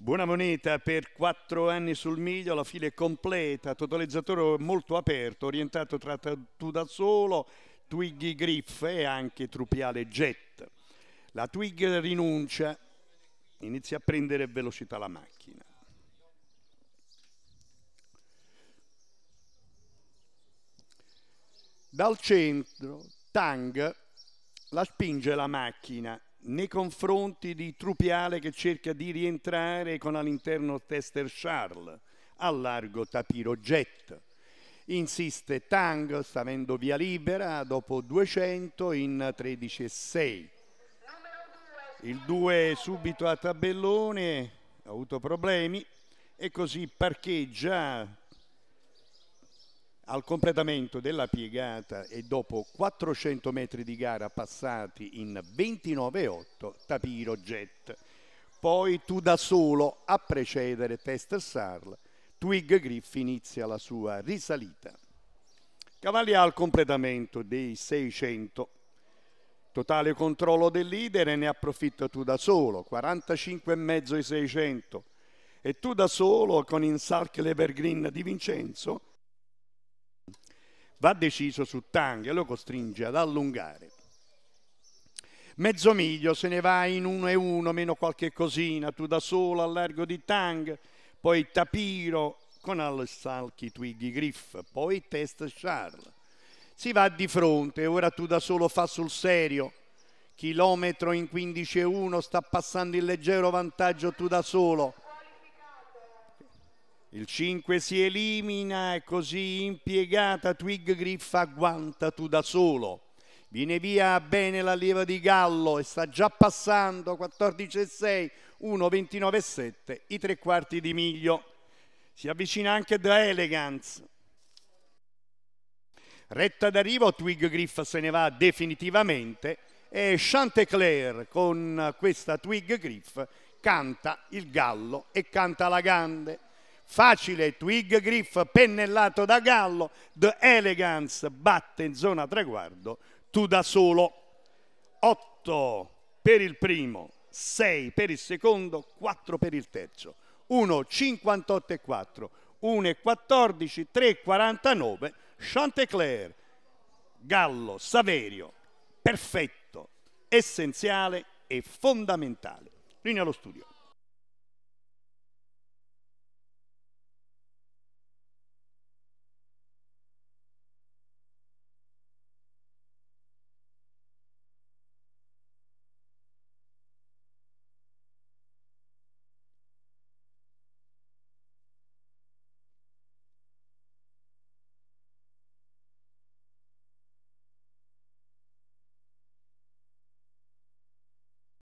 Buona moneta per quattro anni sul miglio, la fila è completa, totalizzatore molto aperto, orientato tra tu da solo, Twiggy Griff e anche Trupiale Jet. La Twig rinuncia, inizia a prendere velocità la macchina. Dal centro, Tang la spinge la macchina nei confronti di Trupiale che cerca di rientrare con all'interno Tester Charles, al largo Tapiro Jet. Insiste Tang, sta avendo via libera, dopo 200 in 13,6. Il 2 subito a tabellone, ha avuto problemi e così parcheggia al completamento della piegata e dopo 400 metri di gara passati in 29,8, Tapiro Jet. Poi tu da solo a precedere Test Sarl, Twig Griff inizia la sua risalita. Cavalli al completamento dei 600. Totale controllo del leader e ne approfitta tu da solo, 45,5 i 600. E tu da solo con Salk l'Evergreen di Vincenzo, va deciso su Tang e lo costringe ad allungare. Mezzo miglio se ne va in uno e uno, meno qualche cosina, tu da solo al largo di Tang, poi Tapiro con al salchi Twiggy Griff, poi Test Charles. Si va di fronte, ora tu da solo fa sul serio. Chilometro in 15 e 1, sta passando il leggero vantaggio tu da solo il 5 si elimina e così impiegata Twig Griffa agguanta tu da solo. Viene via bene la leva di Gallo e sta già passando 14 e 6, 1, 29 e 7, i tre quarti di miglio. Si avvicina anche da Elegance. Retta d'arrivo, Twig Griff se ne va definitivamente e Chantecler con questa Twig Griff canta il gallo e canta la grande facile twig griff pennellato da Gallo, The Elegance batte in zona traguardo, tu da solo. 8 per il primo, 6 per il secondo, 4 per il terzo. 1, 58 e 4, 1 14, 3, 49, Chantecler, Gallo, Saverio, perfetto, essenziale e fondamentale. Linea allo studio.